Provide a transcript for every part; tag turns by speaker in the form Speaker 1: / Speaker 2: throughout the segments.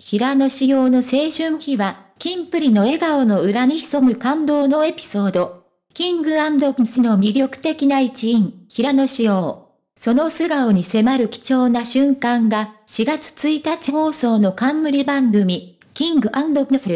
Speaker 1: 平野紫耀の青春期は、ンプリの笑顔の裏に潜む感動のエピソード。キングプリンスの魅力的な一員、平野紫耀。その素顔に迫る貴重な瞬間が、4月1日放送の冠番組、キングプリンス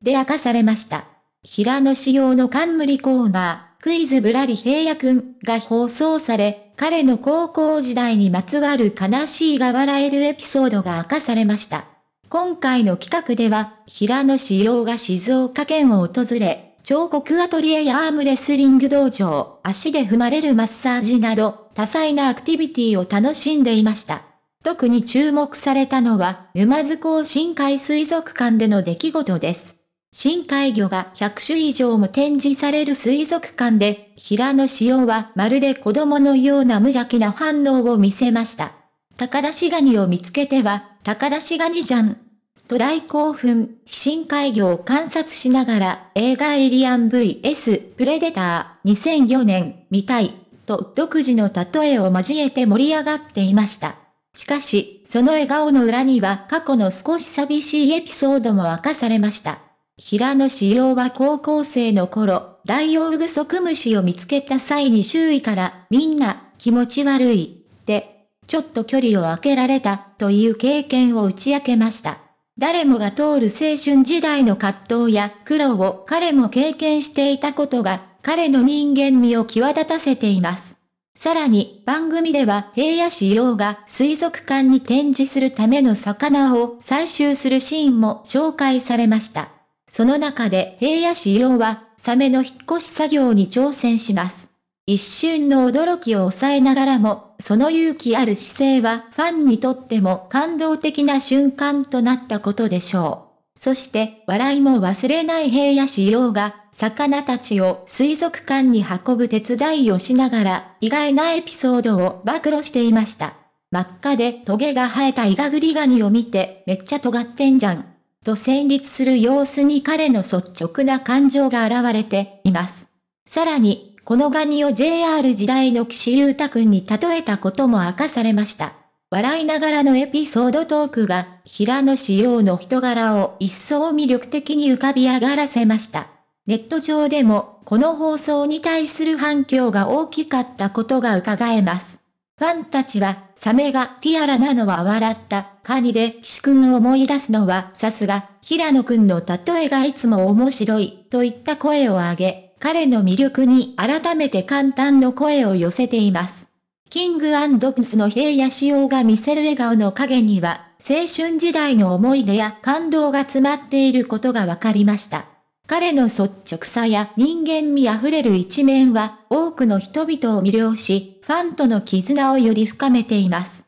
Speaker 1: で明かされました。平野紫耀の冠コーナー、クイズぶらり平野くんが放送され、彼の高校時代にまつわる悲しいが笑えるエピソードが明かされました。今回の企画では、平野志耀が静岡県を訪れ、彫刻アトリエやアームレスリング道場、足で踏まれるマッサージなど、多彩なアクティビティを楽しんでいました。特に注目されたのは、沼津港深海水族館での出来事です。深海魚が100種以上も展示される水族館で、平野志耀はまるで子供のような無邪気な反応を見せました。高田シガニを見つけては、高田シガニじゃんと大興奮、新海業を観察しながら、映画エイリアン VS プレデター2004年、見たい、と独自の例えを交えて盛り上がっていました。しかし、その笑顔の裏には過去の少し寂しいエピソードも明かされました。平野志陽は高校生の頃、ダイオウグソクムシを見つけた際に周囲から、みんな、気持ち悪い、って、ちょっと距離を空けられた、という経験を打ち明けました。誰もが通る青春時代の葛藤や苦労を彼も経験していたことが、彼の人間味を際立たせています。さらに、番組では平野仕様が水族館に展示するための魚を採集するシーンも紹介されました。その中で平野仕様は、サメの引っ越し作業に挑戦します。一瞬の驚きを抑えながらも、その勇気ある姿勢はファンにとっても感動的な瞬間となったことでしょう。そして、笑いも忘れない平野仕様が、魚たちを水族館に運ぶ手伝いをしながら、意外なエピソードを暴露していました。真っ赤でトゲが生えたイガグリガニを見て、めっちゃ尖ってんじゃん。と戦慄する様子に彼の率直な感情が現れています。さらに、このガニを JR 時代の岸優太くんに例えたことも明かされました。笑いながらのエピソードトークが、平野志耀の人柄を一層魅力的に浮かび上がらせました。ネット上でも、この放送に対する反響が大きかったことが伺えます。ファンたちは、サメがティアラなのは笑った、カニで岸くんを思い出すのはさすが、平野くんの例えがいつも面白い、といった声を上げ、彼の魅力に改めて簡単の声を寄せています。キングプスの平野仕様が見せる笑顔の影には、青春時代の思い出や感動が詰まっていることがわかりました。彼の率直さや人間味あふれる一面は、多くの人々を魅了し、ファンとの絆をより深めています。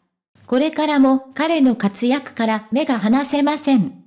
Speaker 1: これからも彼の活躍から目が離せません。